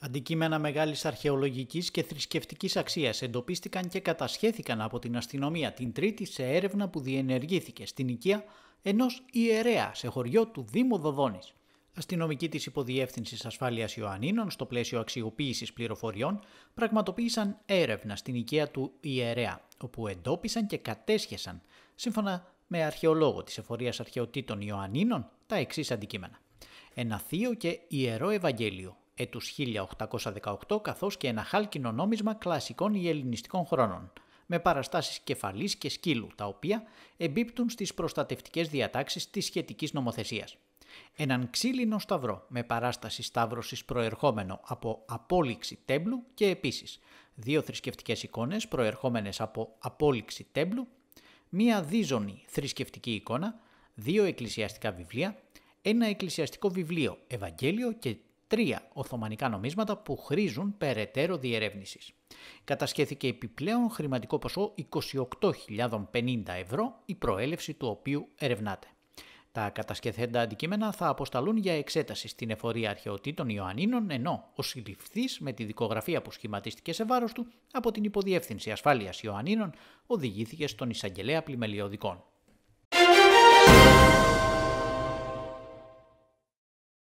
Αντικείμενα μεγάλης αρχαιολογικής και θρησκευτικής αξίας εντοπίστηκαν και κατασχέθηκαν από την αστυνομία την Τρίτη σε έρευνα που διενεργήθηκε στην οικία ενός ιερέα σε χωριό του Δήμου Δοδόνης. Αστυνομικοί της Υποδιεύθυνσης Ασφάλειας Ιωαννίνων, στο πλαίσιο αξιοποίησης πληροφοριών, πραγματοποίησαν έρευνα στην οικία του ιερέα, όπου εντόπισαν και κατέσχεσαν, σύμφωνα με αρχαιολόγο της Εφορίας Αρχαιοτήτων Ιωαννίνων, τα εξής αντικείμενα. Ένα θείο και ιερό Ευαγγέλιο, έτους 1818 καθώς και ένα χάλκινο νόμισμα κλασικών ή ελληνιστικών χρόνων με παραστάσεις κεφαλής και σκύλου, τα οποία εμπίπτουν στις προστατευτικές διατάξεις της σχετικής νομοθεσίας. Έναν ξύλινο σταυρό με παράσταση σταύρωσης προερχόμενο από απόλυξη τέμπλου και επίσης δύο θρησκευτικές εικόνες προερχόμενες από απόλυξη τέμπλου, μία δίζωνη θρησκευτική εικόνα, δύο εκκλησιαστικά βιβλία, ένα εκκλησιαστικό βιβλίο Ευαγγέλιο και τρία Οθωμανικά νομίσματα που χρήζουν περαιτέρω διερεύνησης. Κατασχέθηκε επιπλέον χρηματικό ποσό 28.050 ευρώ, η προέλευση του οποίου ερευνάται. Τα κατασκευθέντα αντικείμενα θα αποσταλούν για εξέταση στην εφορία αρχαιοτήτων Ιωαννίνων, ενώ ο συλληφθής με τη δικογραφία που σχηματίστηκε σε βάρος του από την Υποδιεύθυνση Ασφάλειας Ιωαννίνων οδηγήθηκε στον εισαγγελέα πλημελιωδικών.